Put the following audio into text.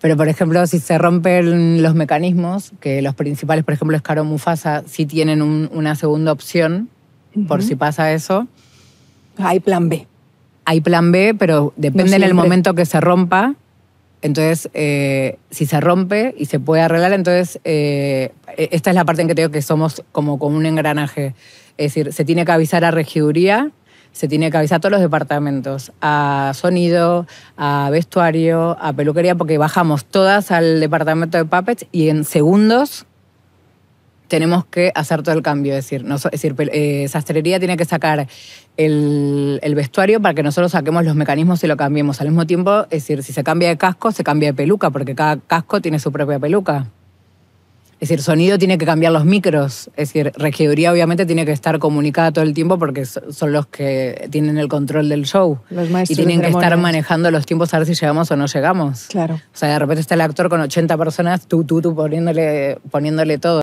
Pero, por ejemplo, si se rompen los mecanismos, que los principales, por ejemplo, es Mufasa, sí tienen una segunda opción, por si pasa eso. Hay plan B. Hay plan B, pero depende en el momento que se rompa. Entonces, eh, si se rompe y se puede arreglar, entonces eh, e-, esta es la parte en que tengo que somos como, con un engranaje. Es decir, se tiene que avisar a regiduría se tiene que avisar a todos los departamentos, a sonido, a vestuario, a peluquería, porque bajamos todas al departamento de puppets y en segundos tenemos que hacer todo el cambio. Es decir, decir eh, sastrería tiene que sacar el, el, vestuario para que nosotros saquemos los mecanismos y lo cambiemos. Al mismo tiempo, es decir, si se cambia de casco, se cambia de peluca, porque cada casco tiene su propia peluca. Es decir, sonido tiene que cambiar los micros. Es decir, regiduría obviamente tiene que estar comunicada todo el tiempo porque son los que tienen el control del show. Y tienen que estar manejando los tiempos a ver si llegamos o no llegamos. Claro. O sea, de repente está el actor con 80 personas, tú, tú, tú, poniéndole, poniéndole todo.